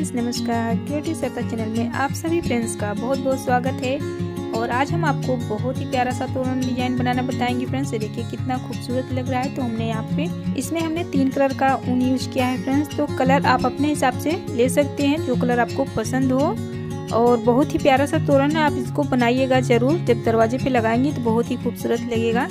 friends नमस्कार creative सेता channel में आप सभी फ्रेंड्स का बहुत बहुत स्वागत है और आज हम आपको बहुत ही प्यारा सा तोरण डिजाइन बनाना बताएंगे फ्रेंड्स देखिए कितना खूबसूरत लग रहा है तो हमने यहाँ पे इसमें हमने तीन कलर का ऊन यूज किया है फ्रेंड्स तो कलर आप अपने हिसाब से ले सकते हैं जो कलर आपको पसंद हो और बहुत ही प्यारा सा तोरण आप इसको बनाइएगा जरूर जब दरवाजे पे लगाएंगे तो बहुत ही खूबसूरत लगेगा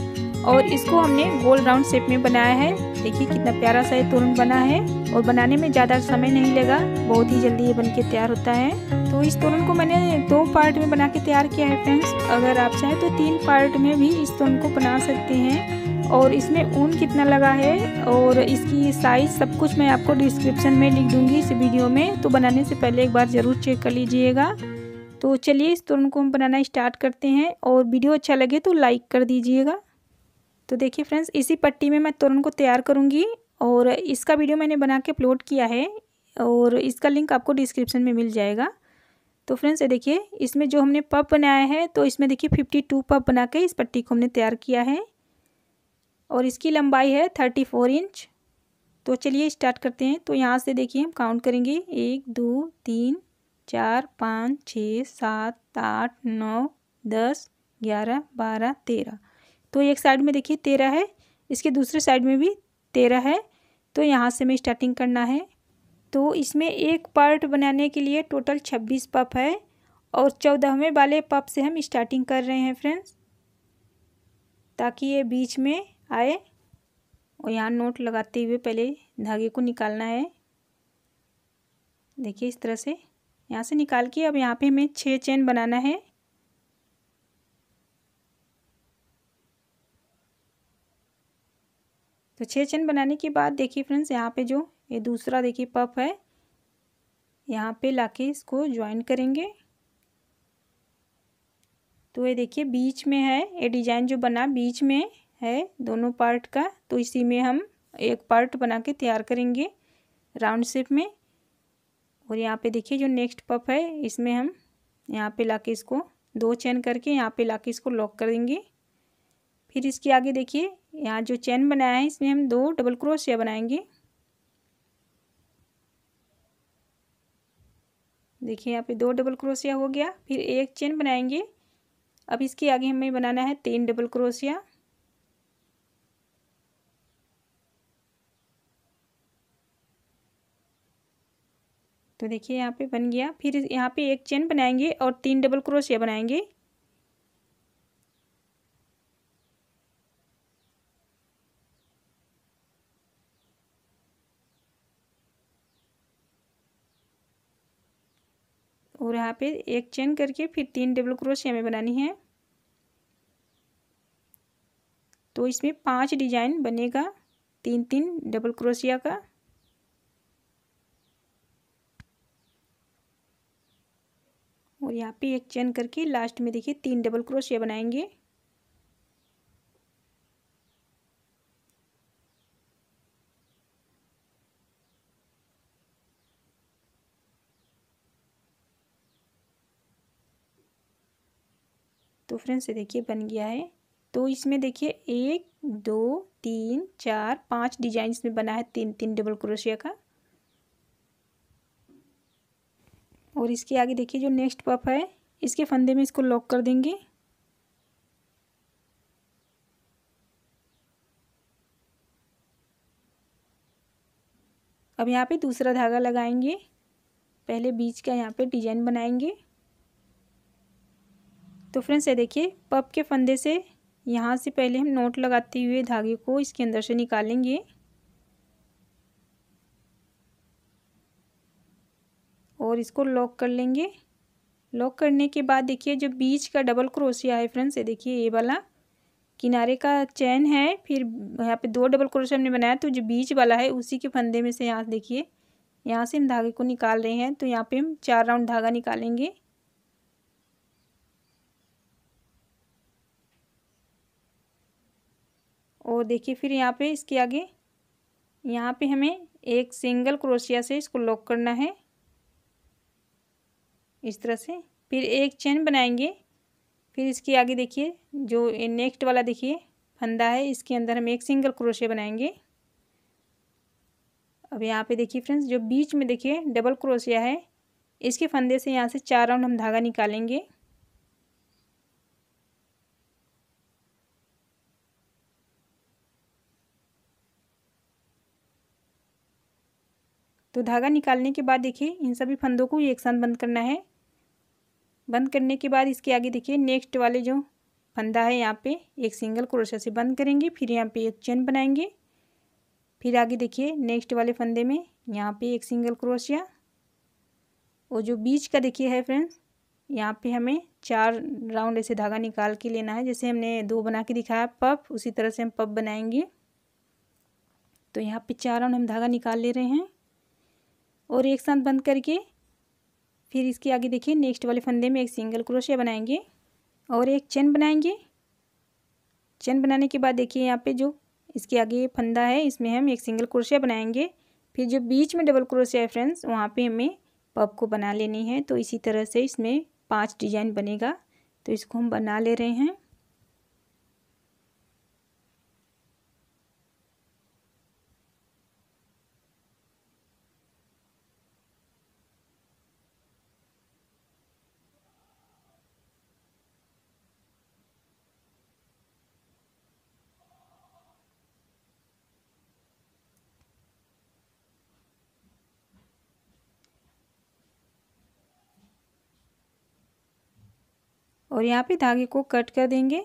और इसको हमने गोल राउंड शेप में बनाया है देखिए कितना प्यारा सा ये तोरण बना है और बनाने में ज़्यादा समय नहीं लगा बहुत ही जल्दी ये बन के तैयार होता है तो इस तोरण को मैंने दो पार्ट में बना के तैयार किया है फ्रेंड्स अगर आप चाहें तो तीन पार्ट में भी इस तोरण को बना सकते हैं और इसमें ऊन कितना लगा है और इसकी साइज़ सब कुछ मैं आपको डिस्क्रिप्शन में लिख दूँगी इस वीडियो में तो बनाने से पहले एक बार ज़रूर चेक कर लीजिएगा तो चलिए इस तुरंत को हम बनाना स्टार्ट करते हैं और वीडियो अच्छा लगे तो लाइक कर दीजिएगा तो देखिए फ्रेंड्स इसी पट्टी में मैं तोरण को तैयार करूँगी और इसका वीडियो मैंने बना के अपलोड किया है और इसका लिंक आपको डिस्क्रिप्शन में मिल जाएगा तो फ्रेंड्स ये देखिए इसमें जो हमने पप बनाया है तो इसमें देखिए फिफ्टी टू पप बना के इस पट्टी को हमने तैयार किया है और इसकी लंबाई है थर्टी फोर इंच तो चलिए स्टार्ट करते हैं तो यहाँ से देखिए हम काउंट करेंगे एक दो तीन चार पाँच छः सात आठ नौ दस ग्यारह बारह तेरह तो एक साइड में देखिए तेरह है इसके दूसरे साइड में भी तेरह है तो यहाँ से हमें स्टार्टिंग करना है तो इसमें एक पार्ट बनाने के लिए टोटल छब्बीस पप है और चौदहवें वाले पप से हम स्टार्टिंग कर रहे हैं फ्रेंड्स ताकि ये बीच में आए और यहाँ नोट लगाते हुए पहले धागे को निकालना है देखिए इस तरह से यहाँ से निकाल के अब यहाँ पे हमें छः चेन बनाना है तो छः चैन बनाने के बाद देखिए फ्रेंड्स यहाँ पे जो ये दूसरा देखिए पफ है यहाँ पे लाके इसको ज्वाइन करेंगे तो ये देखिए बीच में है ये डिजाइन जो बना बीच में है दोनों पार्ट का तो इसी में हम एक पार्ट बना के तैयार करेंगे राउंड शेप में और यहाँ पे देखिए जो नेक्स्ट पफ है इसमें हम यहाँ पे लाके इसको दो चैन करके यहाँ पे लाके इसको लॉक कर देंगे फिर इसके आगे देखिए यहाँ जो चेन बनाया है इसमें हम दो डबल क्रोशिया बनाएंगे देखिए यहाँ पे दो डबल क्रोशिया हो गया फिर एक चेन बनाएंगे अब इसके आगे हमें बनाना है तीन डबल क्रोशिया तो देखिए यहाँ पे बन गया फिर यहाँ पे एक चेन बनाएंगे और तीन डबल क्रोशिया बनाएंगे और यहाँ पे एक चेन करके फिर तीन डबल क्रोशिया में बनानी है तो इसमें पांच डिजाइन बनेगा तीन तीन डबल क्रोशिया का और यहाँ पे एक चेन करके लास्ट में देखिए तीन डबल क्रोशिया बनाएंगे फ्रेंड्स ये देखिए बन गया है तो इसमें देखिए एक दो तीन चार पांच डिजाइन इसमें बना है तीन तीन डबल क्रोशिया का और इसके आगे देखिए जो नेक्स्ट पफ है इसके फंदे में इसको लॉक कर देंगे अब यहाँ पे दूसरा धागा लगाएंगे पहले बीच का यहाँ पे डिजाइन बनाएंगे तो फ्रेंड्स ये देखिए पप के फंदे से यहाँ से पहले हम नोट लगाते हुए धागे को इसके अंदर से निकालेंगे और इसको लॉक कर लेंगे लॉक करने के बाद देखिए जो बीच का डबल क्रोशिया है फ्रेंड्स ये देखिए ये वाला किनारे का चैन है फिर यहाँ पे दो डबल क्रोशिया हमने बनाया तो जो बीच वाला है उसी के फंदे में से यहाँ देखिए यहाँ से हम धागे को निकाल रहे हैं तो यहाँ पे हम चार राउंड धागा निकालेंगे और देखिए फिर यहाँ पे इसके आगे यहाँ पे हमें एक सिंगल क्रोशिया से इसको लॉक करना है इस तरह से फिर एक चेन बनाएंगे फिर इसके आगे देखिए जो नेक्स्ट वाला देखिए फंदा है इसके अंदर हम एक सिंगल क्रोशिया बनाएंगे अब यहाँ पे देखिए फ्रेंड्स जो बीच में देखिए डबल क्रोशिया है इसके फंदे से यहाँ से चार राउंड हम धागा निकालेंगे तो धागा निकालने के बाद देखिए इन सभी फंदों को एक साथ बंद करना है बंद करने के बाद इसके आगे देखिए नेक्स्ट वाले जो फंदा है यहाँ पे एक सिंगल क्रोशा से बंद करेंगे फिर यहाँ पे एक चेन बनाएंगे फिर आगे देखिए नेक्स्ट वाले फंदे में यहाँ पे एक सिंगल क्रोशिया और जो बीच का देखिए है फ्रेंड्स यहाँ पे हमें चार राउंड ऐसे धागा निकाल के लेना है जैसे हमने दो बना के दिखाया पफ उसी तरह से हम पफ बनाएंगे तो यहाँ पे चार राउंड हम धागा निकाल ले रहे हैं और एक साथ बंद करके फिर इसके आगे देखिए नेक्स्ट वाले फंदे में एक सिंगल क्रोशिया बनाएंगे और एक चेन बनाएंगे चेन बनाने के बाद देखिए यहाँ पे जो इसके आगे फंदा है इसमें हम एक सिंगल क्रोशिया बनाएंगे फिर जो बीच में डबल क्रोशिया है फ्रेंड्स वहाँ पे हमें पब को बना लेनी है तो इसी तरह से इसमें पांच डिजाइन बनेगा तो इसको हम बना ले रहे हैं और यहाँ पे धागे को कट कर देंगे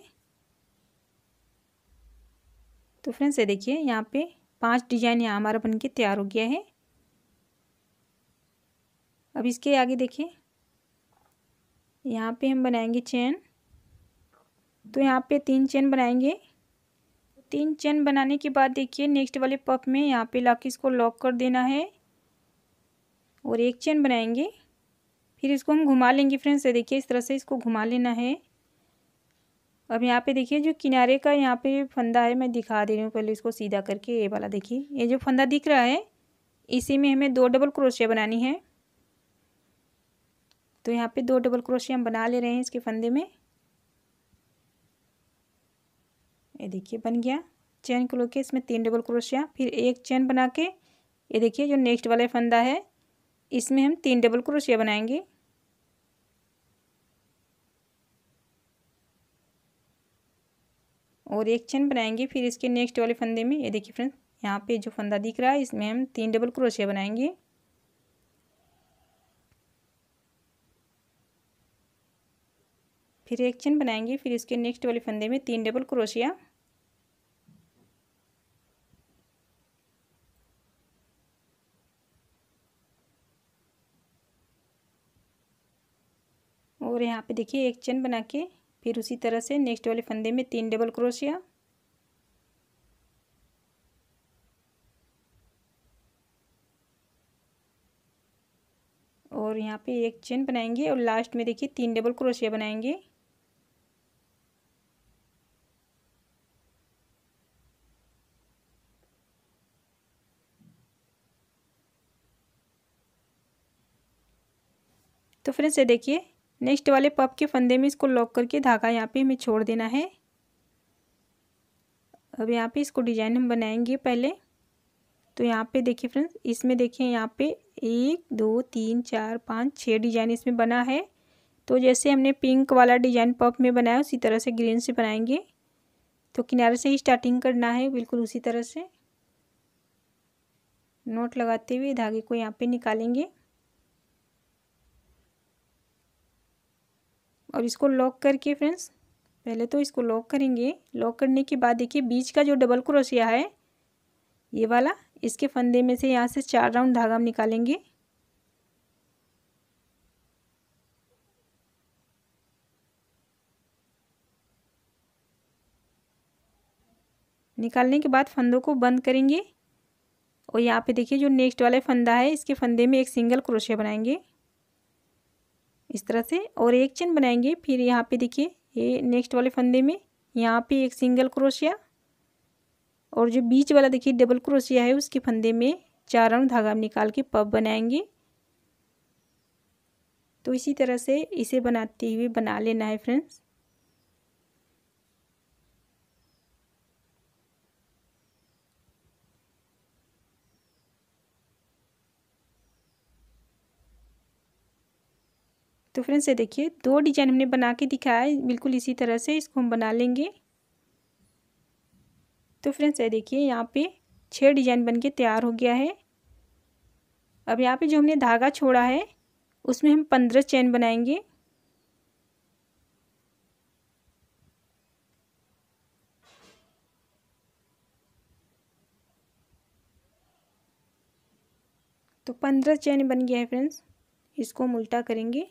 तो फ्रेंड्स ये देखिए यहाँ पे पांच डिजाइन यहाँ हमारा बन के तैयार हो गया है अब इसके आगे देखिए यहाँ पे हम बनाएंगे चेन तो यहाँ पे तीन चेन बनाएंगे तीन चेन बनाने के बाद देखिए नेक्स्ट वाले पफ में यहाँ पे लाके इसको लॉक कर देना है और एक चेन बनाएंगे फिर इसको हम घुमा लेंगे फ्रेंड्स ये देखिए इस तरह से इसको घुमा लेना है अब यहाँ पे देखिए जो किनारे का यहाँ पे फंदा है मैं दिखा दे रही हूँ पहले इसको सीधा करके ये वाला देखिए ये जो फंदा दिख रहा है इसी में हमें दो डबल क्रोशिया बनानी है तो यहाँ पे दो डबल क्रोशिया हम बना ले रहे हैं इसके फंदे में ये देखिए बन गया चैन को लेके इसमें तीन डबल क्रोशिया फिर एक चैन बना के ये देखिए जो नेक्स्ट वाला फंदा है इसमें हम तीन डबल क्रोशिया बनाएंगे और एक चेन बनाएंगे फिर इसके नेक्स्ट वाले फंदे में ये देखिए फ्रेंड्स यहाँ पे जो फंदा दिख रहा है इसमें हम तीन डबल क्रोशिया बनाएंगे फिर एक चेन बनाएंगे फिर इसके नेक्स्ट वाले फंदे में तीन डबल क्रोशिया और यहाँ पे देखिए एक चेन बना के फिर उसी तरह से नेक्स्ट वाले फंदे में तीन डबल क्रोशिया और यहाँ पे एक चेन बनाएंगे और लास्ट में देखिए तीन डबल क्रोशिया बनाएंगे तो फ्रेंड्स ये देखिए नेक्स्ट वाले पप के फंदे में इसको लॉक करके धागा यहाँ पे हमें छोड़ देना है अब यहाँ पे इसको डिजाइन हम बनाएंगे पहले तो यहाँ पे देखिए फ्रेंड्स इसमें देखिए यहाँ पे एक दो तीन चार पाँच छः डिजाइन इसमें बना है तो जैसे हमने पिंक वाला डिजाइन पप में बनाया उसी तरह से ग्रीन से बनाएंगे तो किनारे से ही स्टार्टिंग करना है बिल्कुल उसी तरह से नोट लगाते हुए धागे को यहाँ पे निकालेंगे और इसको लॉक करके फ्रेंड्स पहले तो इसको लॉक करेंगे लॉक करने के बाद देखिए बीच का जो डबल क्रोशिया है ये वाला इसके फंदे में से यहाँ से चार राउंड धागा हम निकालेंगे निकालने के बाद फंदों को बंद करेंगे और यहाँ पे देखिए जो नेक्स्ट वाला फंदा है इसके फंदे में एक सिंगल क्रोशिया बनाएंगे इस तरह से और एक चेन बनाएंगे फिर यहाँ पे देखिए ये नेक्स्ट वाले फंदे में यहाँ पे एक सिंगल क्रोशिया और जो बीच वाला देखिए डबल क्रोशिया है उसके फंदे में चार राउंड धागा निकाल के पब बनाएंगे तो इसी तरह से इसे बनाते हुए बना लेना है फ्रेंड्स तो फ्रेंड्स ये देखिए दो डिजाइन हमने बना के दिखाया है बिल्कुल इसी तरह से इसको हम बना लेंगे तो फ्रेंड्स ये देखिए यहाँ पे छह डिजाइन बन के तैयार हो गया है अब यहाँ पे जो हमने धागा छोड़ा है उसमें हम पंद्रह चैन बनाएंगे तो पंद्रह चैन बन गया है फ्रेंड्स इसको हम उल्टा करेंगे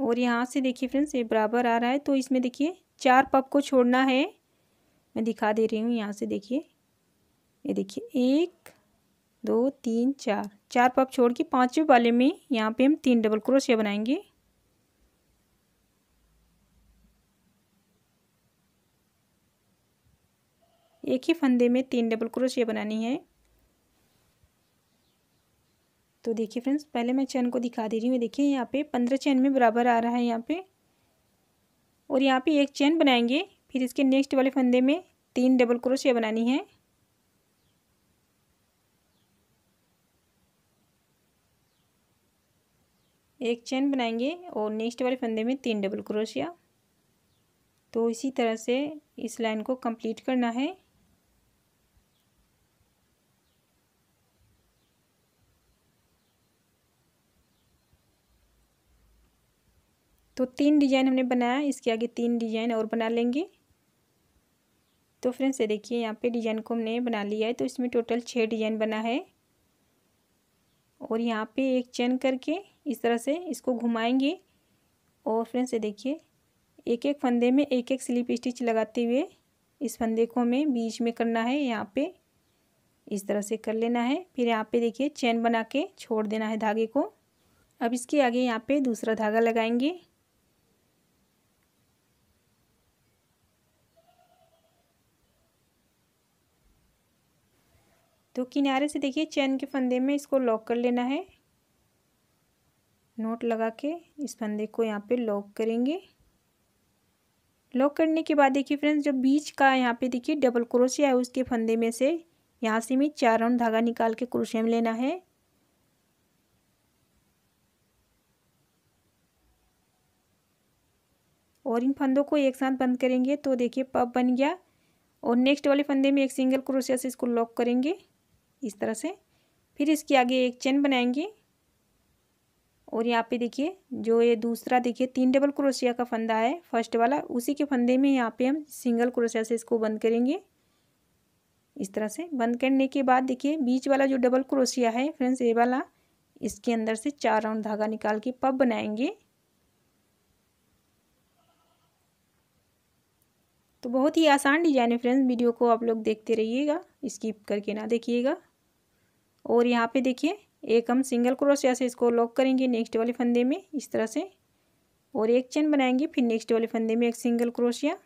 और यहाँ से देखिए फ्रेंड्स ये बराबर आ रहा है तो इसमें देखिए चार पप को छोड़ना है मैं दिखा दे रही हूँ यहाँ से देखिए ये देखिए एक दो तीन चार चार पप छोड़ के पाँचवें वाले में यहाँ पे हम तीन डबल क्रोशिया बनाएंगे एक ही फंदे में तीन डबल क्रोशिया बनानी है तो देखिए फ्रेंड्स पहले मैं चैन को दिखा दे रही हूँ देखिए यहाँ पे पंद्रह चैन में बराबर आ रहा है यहाँ पे और यहाँ पे एक चैन बनाएंगे फिर इसके नेक्स्ट वाले फंदे में तीन डबल क्रोशिया बनानी है एक चैन बनाएंगे और नेक्स्ट वाले फंदे में तीन डबल क्रोशिया तो इसी तरह से इस लाइन को कंप्लीट करना है तो तीन डिजाइन हमने बनाया इसके आगे तीन डिजाइन और बना लेंगे तो फ्रेंड्स ये देखिए यहाँ पे डिजाइन को हमने बना लिया है तो इसमें टोटल छः डिजाइन बना है और यहाँ पे एक चेन करके इस तरह से इसको घुमाएंगे और फ्रेंड्स ये देखिए एक एक फंदे में एक एक स्लिप स्टिच लगाते हुए इस फंदे को हमें बीच में करना है यहाँ पे इस तरह से कर लेना है फिर यहाँ पे देखिए चेन बना के छोड़ देना है धागे को अब इसके आगे यहाँ पे दूसरा धागा लगाएंगे तो किनारे से देखिए चैन के फंदे में इसको लॉक कर लेना है नोट लगा के इस फंदे को यहाँ पे लॉक करेंगे लॉक करने के बाद देखिए फ्रेंड्स जो बीच का यहाँ पे देखिए डबल क्रोशिया है उसके फंदे में से यहाँ से हमें चार राउंड धागा निकाल के क्रोशिया में लेना है और इन फंदों को एक साथ बंद करेंगे तो देखिए पब बन गया और नेक्स्ट वाले फंदे में एक सिंगल क्रोशिया से इसको लॉक करेंगे इस तरह से फिर इसके आगे एक चेन बनाएंगे और यहाँ पे देखिए जो ये दूसरा देखिए तीन डबल क्रोशिया का फंदा है फर्स्ट वाला उसी के फंदे में यहाँ पे हम सिंगल क्रोशिया से इसको बंद करेंगे इस तरह से बंद करने के बाद देखिए बीच वाला जो डबल क्रोशिया है फ्रेंड्स ये वाला इसके अंदर से चार राउंड धागा निकाल के पब बनाएंगे तो बहुत ही आसान डिजाइन है फ्रेंड्स वीडियो को आप लोग देखते रहिएगा स्किप करके ना देखिएगा और यहाँ पे देखिए एक हम सिंगल क्रोशिया से इसको लॉक करेंगे नेक्स्ट वाले फंदे में इस तरह से और एक चेन बनाएंगे फिर नेक्स्ट वाले फंदे में एक सिंगल क्रोशिया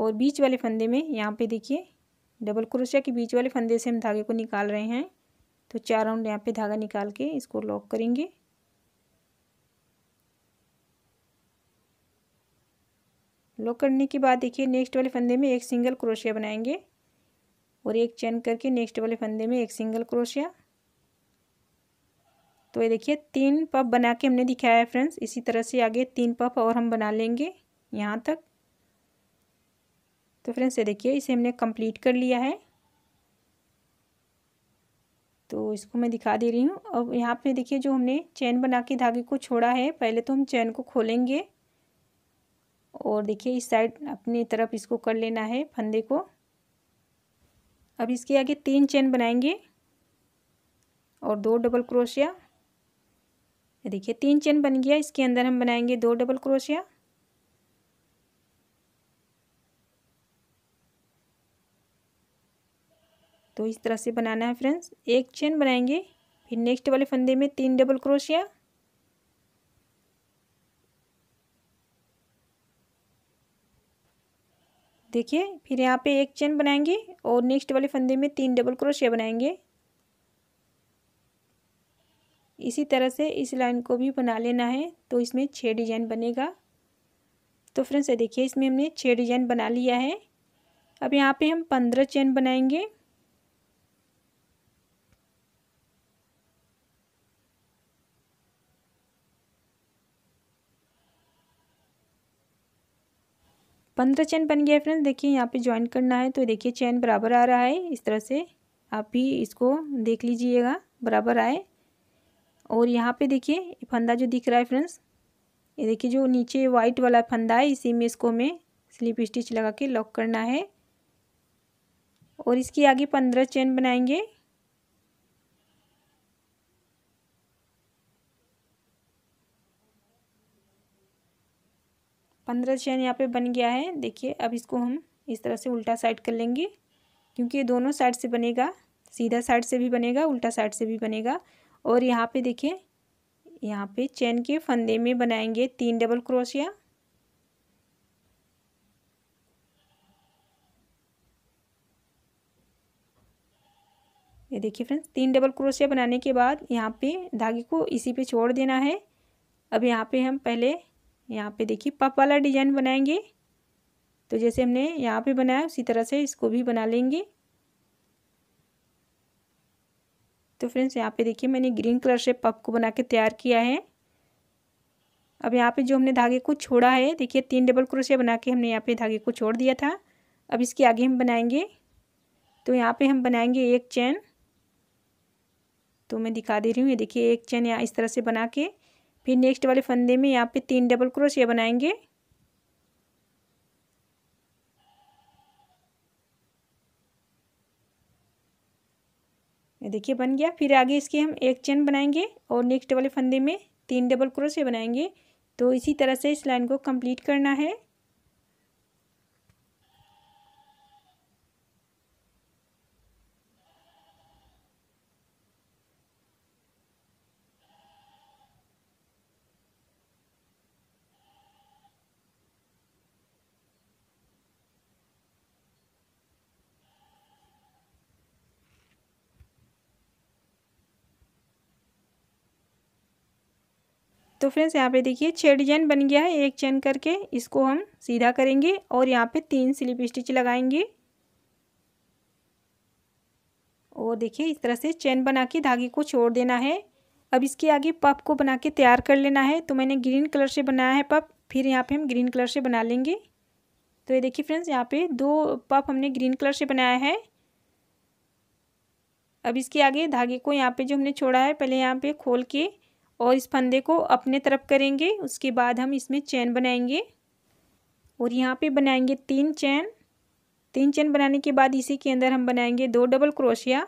और बीच वाले फंदे में यहाँ पे देखिए डबल क्रोशिया के बीच वाले फंदे से हम धागे को निकाल रहे हैं तो चार राउंड यहाँ पे धागा निकाल के इसको लॉक करेंगे लॉक करने के बाद देखिए नेक्स्ट वाले फंदे में एक सिंगल क्रोशिया बनाएंगे और एक चेन करके नेक्स्ट वाले फंदे में एक सिंगल क्रोशिया तो ये देखिए तीन पफ बना के हमने दिखाया है फ्रेंड्स इसी तरह से आगे तीन पफ और हम बना लेंगे यहाँ तक तो फ्रेंड्स ये देखिए इसे हमने कंप्लीट कर लिया है तो इसको मैं दिखा दे रही हूँ अब यहाँ पे देखिए जो हमने चैन बना के धागे को छोड़ा है पहले तो हम चैन को खोलेंगे और देखिए इस साइड अपनी तरफ इसको कर लेना है फंदे को अब इसके आगे तीन चेन बनाएंगे और दो डबल क्रोशिया देखिए तीन चेन बन गया इसके अंदर हम बनाएंगे दो डबल क्रोशिया तो इस तरह से बनाना है फ्रेंड्स एक चेन बनाएंगे फिर नेक्स्ट वाले फंदे में तीन डबल क्रोशिया देखिए फिर यहाँ पे एक चेन बनाएंगे और नेक्स्ट वाले फंदे में तीन डबल क्रोशिया बनाएंगे इसी तरह से इस लाइन को भी बना लेना है तो इसमें छः डिजाइन बनेगा तो फ्रेंड्स देखिए इसमें हमने छः डिजाइन बना लिया है अब यहाँ पे हम पंद्रह चेन बनाएंगे पंद्रह चैन बन गया है फ्रेंड्स देखिए यहाँ पे ज्वाइन करना है तो देखिए चैन बराबर आ रहा है इस तरह से आप भी इसको देख लीजिएगा बराबर आए और यहाँ पे देखिए फंदा जो दिख रहा है फ्रेंड्स ये देखिए जो नीचे वाइट वाला फंदा है इसी में इसको हमें स्लिप स्टिच लगा के लॉक करना है और इसकी आगे पंद्रह चैन बनाएंगे पंद्रह चैन यहाँ पे बन गया है देखिए अब इसको हम इस तरह से उल्टा साइड कर लेंगे क्योंकि ये दोनों साइड से बनेगा सीधा साइड से भी बनेगा उल्टा साइड से भी बनेगा और यहाँ पे देखिए यहाँ पे चैन के फंदे में बनाएंगे तीन डबल क्रोशिया ये देखिए फ्रेंड्स तीन डबल क्रोशिया बनाने के बाद यहाँ पे धागे को इसी पे छोड़ देना है अब यहाँ पे हम पहले यहाँ पे देखिए पप वाला डिजाइन बनाएंगे तो जैसे हमने यहाँ पे बनाया उसी तरह से इसको भी बना लेंगे तो फ्रेंड्स यहाँ पे देखिए मैंने ग्रीन कलर से पप को बना के तैयार किया है अब यहाँ पे जो हमने धागे को छोड़ा है देखिए तीन डबल क्रोशिया बना के हमने यहाँ पे धागे को छोड़ दिया था अब इसके आगे हम बनाएंगे तो यहाँ पे हम बनाएंगे एक चैन तो मैं दिखा दे रही हूँ ये देखिए एक चैन यहाँ इस तरह से बना के फिर नेक्स्ट वाले फंदे में यहाँ पे तीन डबल क्रोशिया बनाएंगे देखिए बन गया फिर आगे इसके हम एक चेन बनाएंगे और नेक्स्ट वाले फंदे में तीन डबल क्रोशिया बनाएंगे तो इसी तरह से इस लाइन को कंप्लीट करना है तो फ्रेंड्स यहाँ पे देखिए छः डिजाइन बन गया है एक चेन करके इसको हम सीधा करेंगे और यहाँ पे तीन स्लिप स्टिच लगाएंगे और देखिए इस तरह से चेन बना के धागे को छोड़ देना है अब इसके आगे पप को बना के तैयार कर लेना है तो मैंने ग्रीन कलर से बनाया है पप फिर यहाँ पे हम ग्रीन कलर से बना लेंगे तो ये देखिए फ्रेंड्स यहाँ पे दो पप हमने ग्रीन कलर से बनाया है अब इसके आगे धागे को यहाँ पे जो हमने छोड़ा है पहले यहाँ पे खोल के और इस फंदे को अपने तरफ करेंगे उसके बाद हम इसमें चैन बनाएंगे और यहाँ पे बनाएंगे तीन चैन तीन चैन बनाने के बाद इसी के अंदर हम बनाएंगे दो डबल क्रोशिया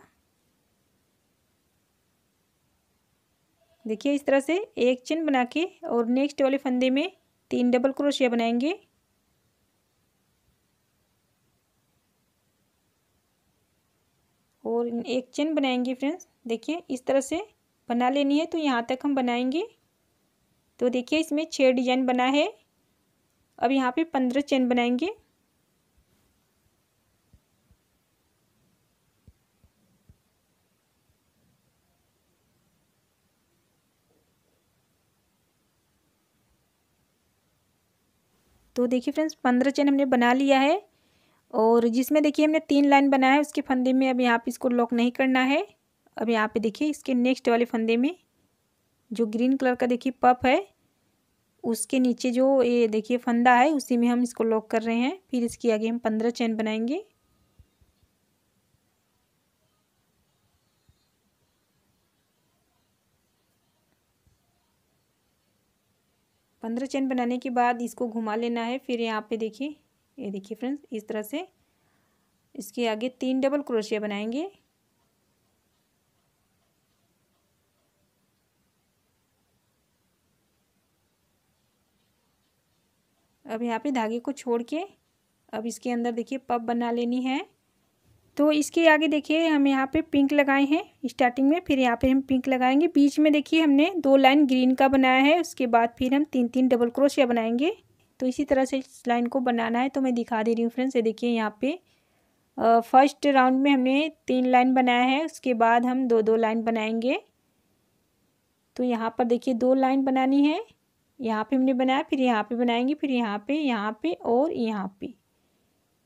देखिए इस तरह से एक चैन बना के और नेक्स्ट वाले फंदे में तीन डबल क्रोशिया बनाएंगे और एक चैन बनाएंगे फ्रेंड्स देखिए इस तरह से बना लेनी है तो यहाँ तक हम बनाएंगे तो देखिए इसमें छः डिजाइन बना है अब यहाँ पे पंद्रह चेन बनाएंगे तो देखिए फ्रेंड्स पंद्रह चेन हमने बना लिया है और जिसमें देखिए हमने तीन लाइन बनाया है उसके फंदे में अब यहाँ पे इसको लॉक नहीं करना है अब यहाँ पे देखिए इसके नेक्स्ट वाले फंदे में जो ग्रीन कलर का देखिए पप है उसके नीचे जो ये देखिए फंदा है उसी में हम इसको लॉक कर रहे हैं फिर इसके आगे हम पंद्रह चैन बनाएंगे पंद्रह चैन बनाने के बाद इसको घुमा लेना है फिर यहाँ पे देखिए ये देखिए फ्रेंड्स इस तरह से इसके आगे तीन डबल क्रोशिया बनाएंगे अब यहाँ पे धागे को छोड़ के अब इसके अंदर देखिए पप बना लेनी है तो इसके आगे देखिए हम यहाँ पे पिंक लगाए हैं स्टार्टिंग में फिर यहाँ पे हम पिंक लगाएंगे बीच में देखिए हमने दो लाइन ग्रीन का बनाया है उसके बाद फिर हम तीन तीन डबल क्रोशिया बनाएंगे तो इसी तरह से इस लाइन को बनाना है तो मैं दिखा दे रही हूँ फ्रेंड्स ये देखिए यहाँ पे फर्स्ट राउंड में हमने तीन लाइन बनाया है उसके बाद हम दो दो लाइन बनाएंगे तो यहाँ पर देखिए दो लाइन बनानी है यहाँ पे हमने बनाया फिर यहाँ पे बनाएंगे फिर यहाँ पे यहाँ पे और यहाँ पे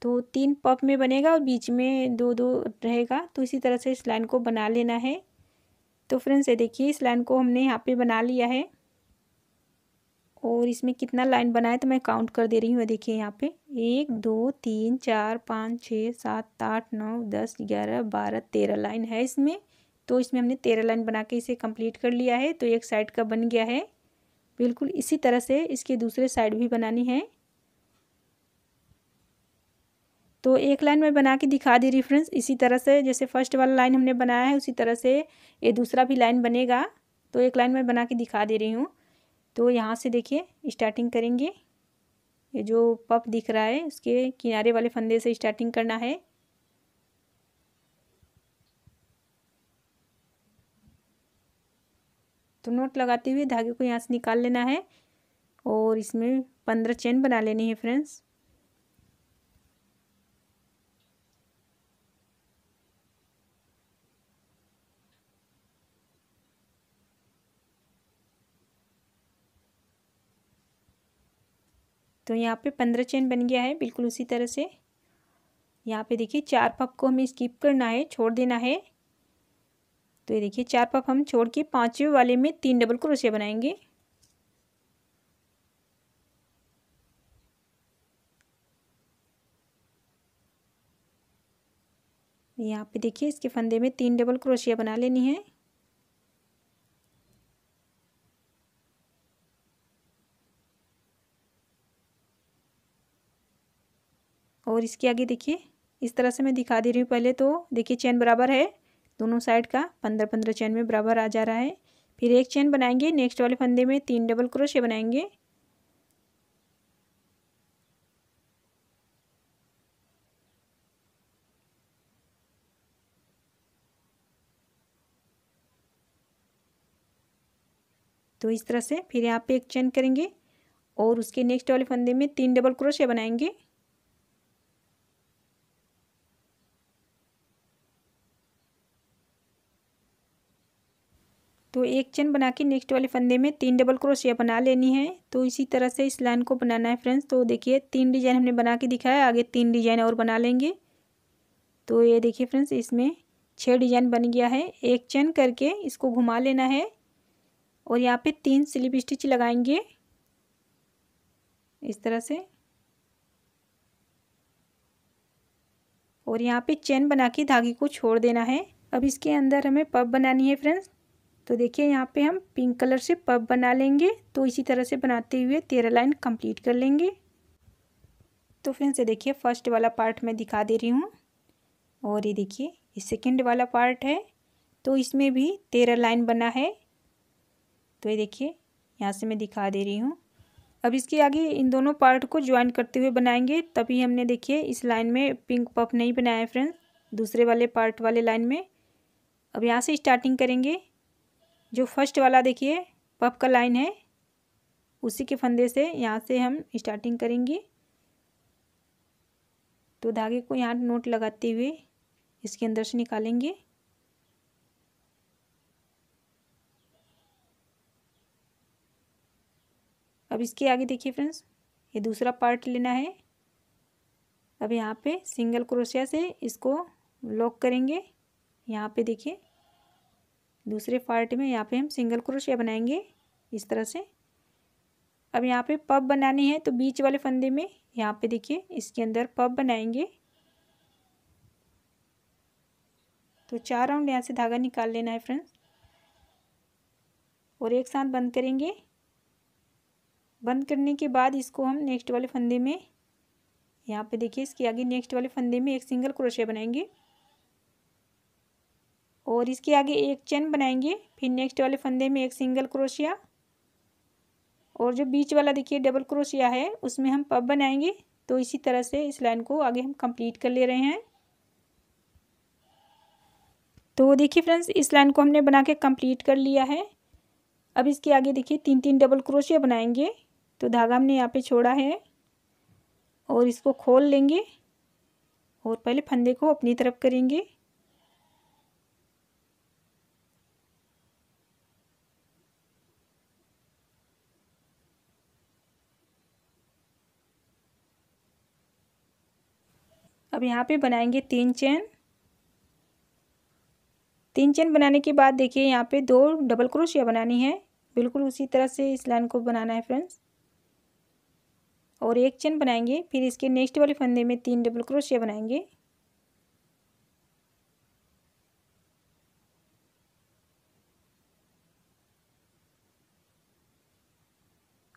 तो तीन पफ में बनेगा और बीच में दो दो रहेगा तो इसी तरह से इस लाइन को बना लेना है तो फ्रेंड्स ये देखिए इस लाइन को हमने यहाँ पे बना लिया है और इसमें कितना लाइन बना है तो मैं काउंट कर दे रही हूँ देखिए यहाँ पे एक दो तीन चार पाँच छः सात आठ नौ दस ग्यारह बारह तेरह लाइन है इसमें तो इसमें हमने तेरह लाइन बना के इसे कंप्लीट कर लिया है तो एक साइड का बन गया है बिल्कुल इसी तरह से इसके दूसरे साइड भी बनानी है तो एक लाइन मैं बना के दिखा दी रिफ्रेंस इसी तरह से जैसे फर्स्ट वाला लाइन हमने बनाया है उसी तरह से ये दूसरा भी लाइन बनेगा तो एक लाइन मैं बना के दिखा दे रही हूँ तो यहाँ से देखिए स्टार्टिंग करेंगे ये जो पप दिख रहा है उसके किनारे वाले फंदे से स्टार्टिंग करना है तो नोट लगाते हुए धागे को यहाँ से निकाल लेना है और इसमें पंद्रह चेन बना लेनी है फ्रेंड्स तो यहाँ पे पंद्रह चेन बन गया है बिल्कुल उसी तरह से यहाँ पे देखिए चार पप को हमें स्किप करना है छोड़ देना है तो ये देखिए चार पफ हम छोड़ के पाँचवें वाले में तीन डबल क्रोशिया बनाएंगे यहाँ पे देखिए इसके फंदे में तीन डबल क्रोशिया बना लेनी है और इसके आगे देखिए इस तरह से मैं दिखा दे रही हूँ पहले तो देखिए चैन बराबर है दोनों साइड का पंद्रह पंद्रह चैन में बराबर आ जा रहा है फिर एक चैन बनाएंगे नेक्स्ट वाले फंदे में तीन डबल क्रोशे बनाएंगे तो इस तरह से फिर यहाँ पे एक चैन करेंगे और उसके नेक्स्ट वाले फंदे में तीन डबल क्रोशे बनाएंगे तो एक चेन बना के नेक्स्ट वाले फंदे में तीन डबल क्रोशिया बना लेनी है तो इसी तरह से इस लाइन को बनाना है फ्रेंड्स तो देखिए तीन डिजाइन हमने बना के दिखाया आगे तीन डिजाइन और बना लेंगे तो ये देखिए फ्रेंड्स इसमें छः डिजाइन बन गया है एक चेन करके इसको घुमा लेना है और यहाँ पे तीन स्लिप स्टिच लगाएंगे इस तरह से और यहाँ पे चेन बना के धागे को छोड़ देना है अब इसके अंदर हमें पब बनानी है फ्रेंड्स तो देखिए यहाँ पे हम पिंक कलर से पब बना लेंगे तो इसी तरह से बनाते हुए तेरह लाइन कंप्लीट कर लेंगे तो फ्रेंड्स ये देखिए फर्स्ट वाला पार्ट मैं दिखा दे रही हूँ और ये देखिए ये सेकेंड वाला पार्ट है तो इसमें भी तेरह लाइन बना है तो ये देखिए यहाँ से मैं दिखा दे रही हूँ अब इसके आगे इन दोनों पार्ट को ज्वाइन करते हुए बनाएंगे तभी हमने देखिए इस लाइन में पिंक पफ नहीं बनाया है फ्रेंड्स दूसरे वाले पार्ट वाले लाइन में अब यहाँ से स्टार्टिंग करेंगे जो फर्स्ट वाला देखिए पप का लाइन है उसी के फंदे से यहाँ से हम स्टार्टिंग करेंगे तो धागे को यहाँ नोट लगाते हुए इसके अंदर से निकालेंगे अब इसके आगे देखिए फ्रेंड्स ये दूसरा पार्ट लेना है अब यहाँ पे सिंगल क्रोशिया से इसको लॉक करेंगे यहाँ पे देखिए दूसरे पार्ट में यहाँ पे हम सिंगल क्रोशिया बनाएंगे इस तरह से अब यहाँ पे पब बनानी है तो बीच वाले फंदे में यहाँ पे देखिए इसके अंदर पब बनाएंगे तो चार राउंड यहाँ से धागा निकाल लेना है फ्रेंड्स और एक साथ बंद करेंगे बंद करने के बाद इसको हम नेक्स्ट वाले फंदे में यहाँ पे देखिए इसके आगे नेक्स्ट वाले फंदे में एक सिंगल क्रोशिया बनाएंगे और इसके आगे एक चेन बनाएंगे फिर नेक्स्ट वाले फंदे में एक सिंगल क्रोशिया और जो बीच वाला देखिए डबल क्रोशिया है उसमें हम पब बनाएंगे तो इसी तरह से इस लाइन को आगे हम कंप्लीट कर ले रहे हैं तो देखिए फ्रेंड्स इस लाइन को हमने बना के कंप्लीट कर लिया है अब इसके आगे देखिए तीन तीन डबल क्रोशिया बनाएंगे तो धागा हमने यहाँ पे छोड़ा है और इसको खोल लेंगे और पहले फंदे को अपनी तरफ करेंगे अब यहाँ पे बनाएंगे तीन चेन तीन चेन बनाने के बाद देखिए यहाँ पे दो डबल क्रोशिया बनानी है बिल्कुल उसी तरह से इस लाइन को बनाना है फ्रेंड्स और एक चेन बनाएंगे फिर इसके नेक्स्ट वाले फंदे में तीन डबल क्रोशिया बनाएंगे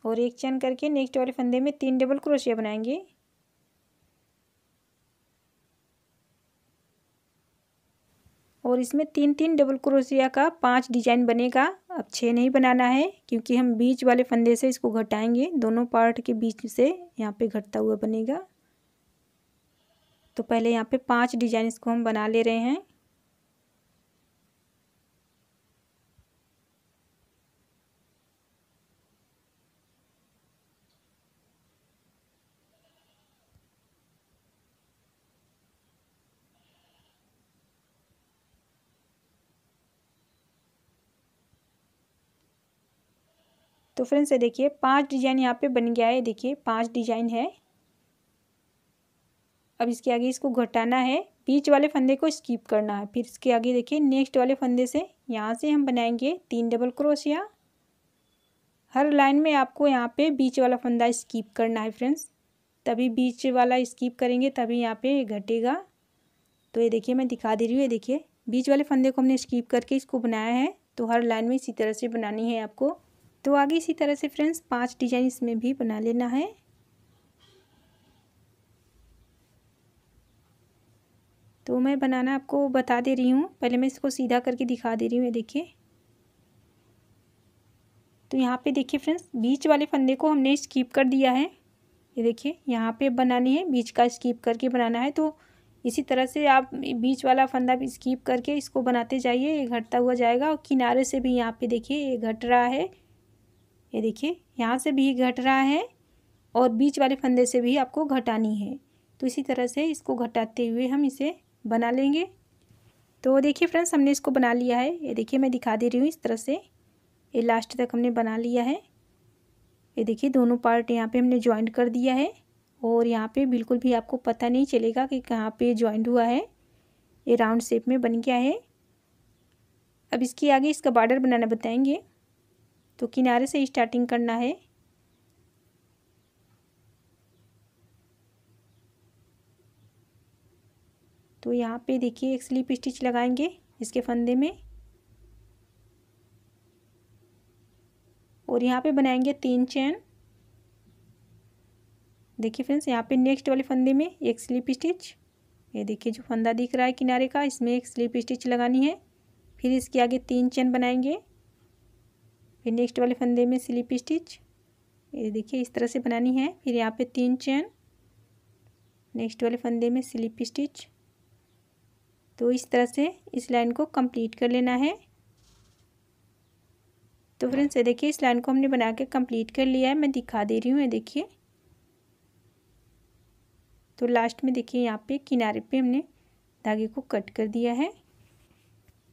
और एक चेन करके नेक्स्ट वाले फंदे में तीन डबल क्रोशिया बनाएंगे और इसमें तीन तीन डबल क्रोशिया का पांच डिजाइन बनेगा अब छः नहीं बनाना है क्योंकि हम बीच वाले फंदे से इसको घटाएंगे दोनों पार्ट के बीच से यहाँ पे घटता हुआ बनेगा तो पहले यहाँ पे पांच डिजाइन इसको हम बना ले रहे हैं तो फ्रेंड्स ये देखिए पांच डिजाइन यहाँ पे बन गया है देखिए पांच डिजाइन है अब इसके आगे इसको घटाना है बीच वाले फंदे को स्कीप करना है फिर इसके आगे देखिए नेक्स्ट वाले फंदे से यहाँ से हम बनाएंगे तीन डबल क्रोशिया हर लाइन में आपको यहाँ पे बीच वाला फंदा स्कीप करना है फ्रेंड्स तभी बीच वाला स्कीप करेंगे तभी यहाँ पे घटेगा तो ये देखिए मैं दिखा दे रही हूँ ये देखिए बीच वाले फंदे को हमने स्कीप करके इसको बनाया है तो हर लाइन में इसी तरह से बनानी है आपको तो आगे इसी तरह से फ्रेंड्स पांच डिजाइन इसमें भी बना लेना है तो मैं बनाना आपको बता दे रही हूँ पहले मैं इसको सीधा करके दिखा दे रही हूँ ये देखिए तो यहाँ पे देखिए फ्रेंड्स बीच वाले फंदे को हमने स्कीप कर दिया है ये देखिए यहाँ पे बनानी है बीच का स्कीप करके बनाना है तो इसी तरह से आप बीच वाला फंदा भी स्कीप करके इसको बनाते जाइए ये घटता हुआ जाएगा और किनारे से भी यहाँ पे देखिए ये घट रहा है ये देखिए यहाँ से भी घट रहा है और बीच वाले फंदे से भी आपको घटानी है तो इसी तरह से इसको घटाते हुए हम इसे बना लेंगे तो देखिए फ्रेंड्स हमने इसको बना लिया है ये देखिए मैं दिखा दे रही हूँ इस तरह से ये लास्ट तक हमने बना लिया है ये देखिए दोनों पार्ट यहाँ पे हमने ज्वाइंट कर दिया है और यहाँ पे बिल्कुल भी आपको पता नहीं चलेगा कि कहाँ पे ज्वाइंट हुआ है ये राउंड शेप में बन गया है अब इसके आगे इसका बॉर्डर बनाना बताएंगे तो किनारे से स्टार्टिंग करना है तो यहाँ पे देखिए एक स्लीप स्टिच लगाएंगे इसके फंदे में और यहाँ पे बनाएंगे तीन चैन देखिए फ्रेंड्स यहाँ पे नेक्स्ट वाले फंदे में एक स्लीप स्टिच ये देखिए जो फंदा दिख रहा है किनारे का इसमें एक स्लिप स्टिच लगानी है फिर इसके आगे तीन चैन बनाएंगे फिर नेक्स्ट वाले फंदे में स्लिप स्टिच ये देखिए इस तरह से बनानी है फिर यहाँ पे तीन चैन नेक्स्ट वाले फंदे में स्लिप स्टिच तो इस तरह से इस लाइन को कंप्लीट कर लेना है तो फ्रेंड्स ये देखिए इस लाइन को हमने बना के कम्प्लीट कर लिया है मैं दिखा दे रही हूँ ये देखिए तो लास्ट में देखिए यहाँ पे किनारे पे हमने धागे को कट कर दिया है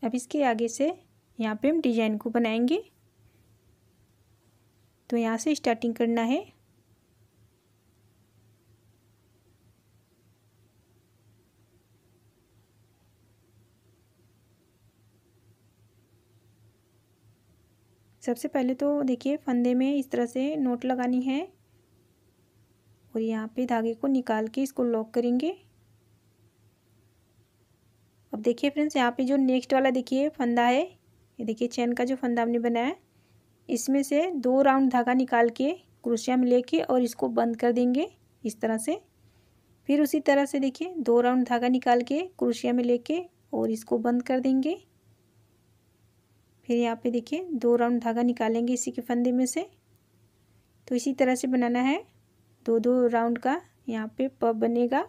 अब इसके आगे से यहाँ पे हम डिजाइन को बनाएंगे तो यहाँ से स्टार्टिंग करना है सबसे पहले तो देखिए फंदे में इस तरह से नोट लगानी है और यहाँ पे धागे को निकाल के इसको लॉक करेंगे अब देखिए फ्रेंड्स यहाँ पे जो नेक्स्ट वाला देखिए फंदा है ये देखिए चैन का जो फंदा हमने बनाया इसमें से दो राउंड धागा निकाल के क्रोशिया में लेके और इसको बंद कर देंगे इस तरह से फिर उसी तरह से देखिए दो राउंड धागा निकाल के क्रोशिया में लेके और इसको बंद कर देंगे फिर यहाँ पे देखिए दो राउंड धागा निकालेंगे इसी के फंदे में से तो इसी तरह से बनाना है दो दो राउंड का यहाँ पे पप बनेगा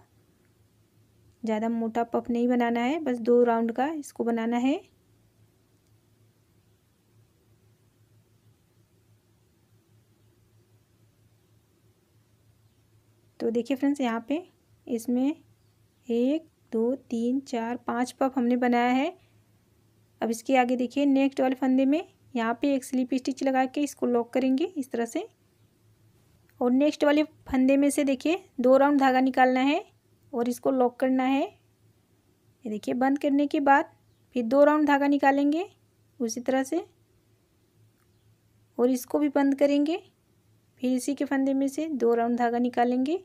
ज़्यादा मोटा पप नहीं बनाना है बस दो राउंड का इसको बनाना है तो देखिए फ्रेंड्स यहाँ पे इसमें एक दो तीन चार पाँच पफ हमने बनाया है अब इसके आगे देखिए नेक्स्ट वाले फंदे में यहाँ पे एक स्लिप स्टिच लगा के इसको लॉक करेंगे इस तरह से और नेक्स्ट वाले फंदे में से देखिए दो राउंड धागा निकालना है और इसको लॉक करना है ये देखिए बंद करने के बाद फिर दो राउंड धागा निकालेंगे उसी तरह से और इसको भी बंद करेंगे फिर इसी के फंदे में से दो राउंड धागा निकालेंगे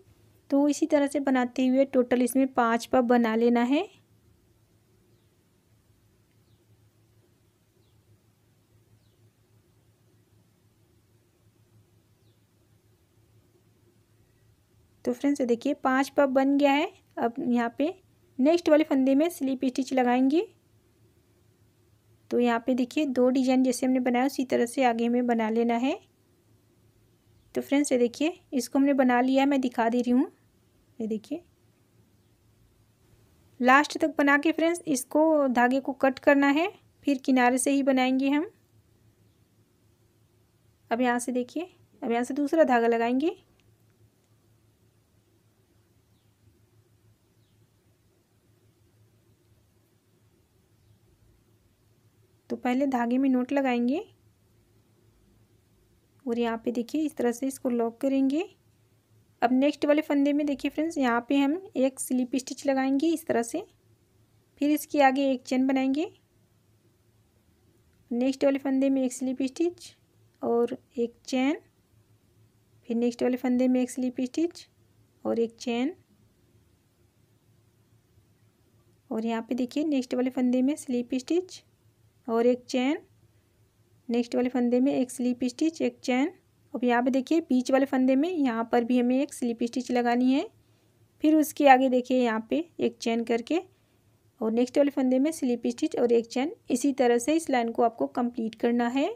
तो इसी तरह से बनाते हुए टोटल इसमें पाँच पब बना लेना है तो फ्रेंड्स देखिए पांच पब बन गया है अब यहाँ पे नेक्स्ट वाले फंदे में स्लीप स्टिच लगाएंगे तो यहाँ पे देखिए दो डिजाइन जैसे हमने बनाया उसी तरह से आगे हमें बना लेना है तो फ्रेंड्स ये देखिए इसको हमने बना लिया है मैं दिखा दे रही हूँ ये देखिए लास्ट तक बना के फ्रेंड्स इसको धागे को कट करना है फिर किनारे से ही बनाएंगे हम अब यहाँ से देखिए अब यहाँ से दूसरा धागा लगाएंगे तो पहले धागे में नोट लगाएंगे और यहाँ पे देखिए इस तरह से इसको लॉक करेंगे अब नेक्स्ट वाले फंदे में देखिए फ्रेंड्स यहाँ पे हम एक स्लिप स्टिच लगाएंगे इस तरह से फिर इसके आगे एक चेन बनाएंगे नेक्स्ट वाले फंदे में एक स्लिप स्टिच और एक चेन फिर नेक्स्ट वाले फंदे में एक स्लिप स्टिच और एक चेन और यहाँ पे देखिए नेक्स्ट वाले फंदे में स्लिप स्टिच और एक चेन नेक्स्ट वाले फंदे में एक स्लीप स्टिच एक चैन अब यहाँ पे देखिए बीच वाले फंदे में यहाँ पर भी हमें एक स्लिप स्टिच लगानी है फिर उसके आगे देखिए यहाँ पे एक चैन करके और नेक्स्ट वाले फंदे में स्लिप स्टिच और एक चैन इसी तरह से इस लाइन को आपको कंप्लीट करना है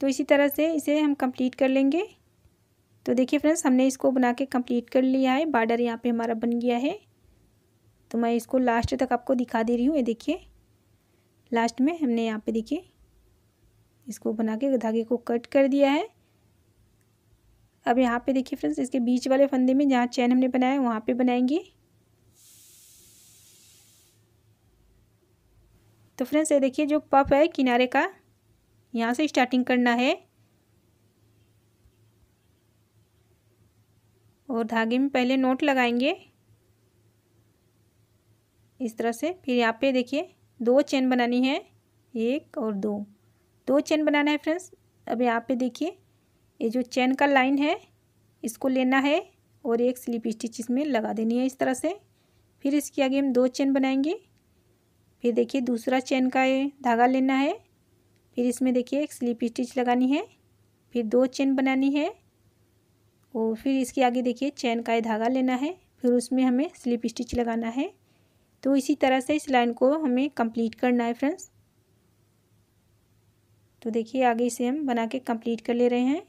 तो इसी तरह से इसे हम कंप्लीट कर लेंगे तो देखिए फ्रेंड्स हमने इसको बना के कम्प्लीट कर लिया है बॉर्डर यहाँ पे हमारा बन गया है तो मैं इसको लास्ट तक आपको दिखा दे रही हूँ ये देखिए लास्ट में हमने यहाँ पे देखिए इसको बना के धागे को कट कर दिया है अब यहाँ पे देखिए फ्रेंड्स इसके बीच वाले फंदे में जहाँ चैन हमने बनाया है वहाँ पर बनाएंगे तो फ्रेंड्स ये देखिए जो पफ है किनारे का यहाँ से स्टार्टिंग करना है और धागे में पहले नोट लगाएंगे इस तरह से फिर यहाँ पे देखिए दो चेन बनानी है एक और दो दो चेन बनाना है फ्रेंड्स अब यहाँ पे देखिए ये जो चेन का लाइन है इसको लेना है और एक स्लिप स्टिच इसमें लगा देनी है इस तरह से फिर इसके आगे हम दो चेन बनाएंगे फिर देखिए दूसरा चेन का ये धागा लेना है फिर इसमें देखिए एक स्लिप स्टिच लगानी है फिर दो चेन बनानी है और फिर इसके आगे देखिए चैन का धागा लेना है फिर उसमें हमें स्लिप स्टिच लगाना है तो इसी तरह से इस लाइन को हमें कंप्लीट करना है फ्रेंड्स तो देखिए आगे इसे हम बना के कंप्लीट कर ले रहे हैं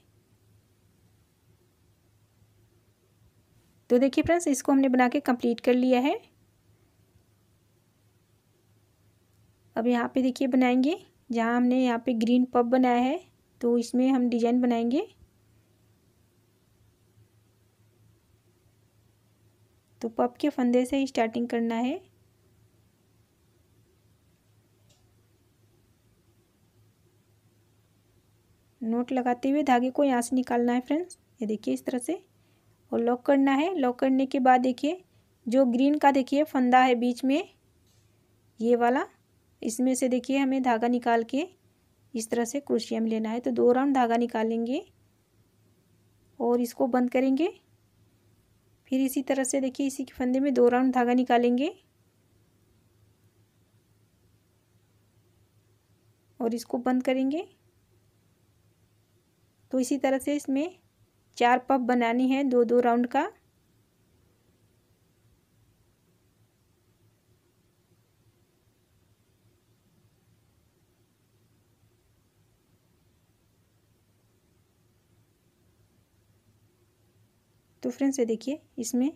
तो देखिए फ्रेंड्स इसको हमने बना के कंप्लीट कर लिया है अब यहाँ पे देखिए बनाएंगे जहाँ हमने यहाँ पे ग्रीन पब बनाया है तो इसमें हम डिजाइन बनाएंगे तो पप के फंदे से स्टार्टिंग करना है नोट लगाते हुए धागे को यहाँ से निकालना है फ्रेंड्स ये देखिए इस तरह से और लॉक करना है लॉक करने के बाद देखिए जो ग्रीन का देखिए फंदा है बीच में ये वाला इसमें से देखिए हमें धागा निकाल के इस तरह से क्रोशिया में लेना है तो दो राउंड धागा निकालेंगे और इसको बंद करेंगे फिर इसी तरह से देखिए इसी के फंदे में दो राउंड धागा निकालेंगे और इसको बंद करेंगे तो इसी तरह से इसमें चार पप बनानी है दो दो राउंड का तो फ्रेंड्स ये देखिए इसमें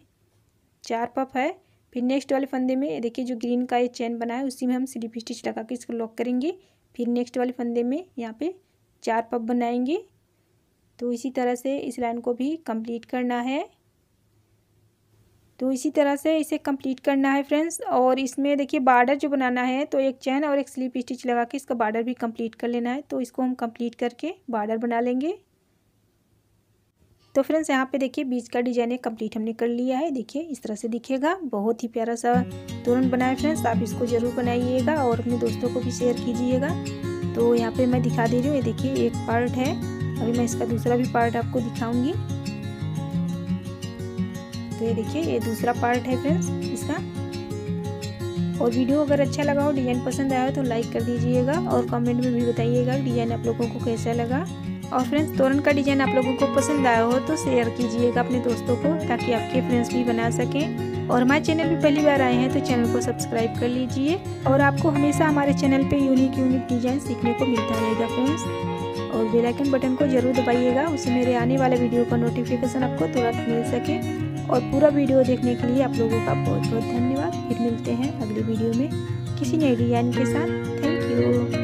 चार पफ है फिर नेक्स्ट वाले फंदे में देखिए जो ग्रीन का ये चैन बना है उसी में हम स्लिप स्टिच लगा के इसको लॉक करेंगे फिर नेक्स्ट वाले फंदे में यहाँ पे चार पफ बनाएंगे तो इसी तरह से इस लाइन को भी कंप्लीट करना है तो इसी तरह से इसे कंप्लीट करना है फ्रेंड्स और इसमें देखिए बार्डर जो बनाना है तो एक चैन और एक स्लिप स्टिच लगा के इसका बार्डर भी कंप्लीट कर लेना है तो इसको हम कंप्लीट करके बार्डर बना लेंगे तो फ्रेंड्स यहाँ पे देखिए बीच का डिजाइन कंप्लीट हमने कर लिया है देखिए इस तरह से दिखेगा बहुत ही प्यारा सा तुरंत बनाए फ्रेंड्स आप इसको ज़रूर बनाइएगा और अपने दोस्तों को भी शेयर कीजिएगा तो यहाँ पे मैं दिखा दे रही हूँ ये देखिए एक पार्ट है अभी मैं इसका दूसरा भी पार्ट आपको दिखाऊंगी तो ये देखिए ये दूसरा पार्ट है फ्रेंड्स इसका और वीडियो अगर अच्छा लगा हो डिज़ाइन पसंद आया हो तो लाइक कर दीजिएगा और कमेंट में भी बताइएगा डिज़ाइन आप लोगों को कैसा लगा और फ्रेंड्स तोरण का डिज़ाइन आप लोगों को पसंद आया हो तो शेयर कीजिएगा अपने दोस्तों को ताकि आपके फ्रेंड्स भी बना सकें और हमारे चैनल भी पहली बार आए हैं तो चैनल को सब्सक्राइब कर लीजिए और आपको हमेशा हमारे चैनल पर यूनिक यूनिक डिज़ाइन सीखने को मिलता रहेगा फ्रेंड्स और बेल आइकन बटन को जरूर दबाइएगा उससे मेरे आने वाले वीडियो का नोटिफिकेशन आपको तुरंत मिल सके और पूरा वीडियो देखने के लिए आप लोगों का बहुत बहुत धन्यवाद फिर मिलते हैं अगले वीडियो में किसी नए डिजाइन के साथ थैंक यू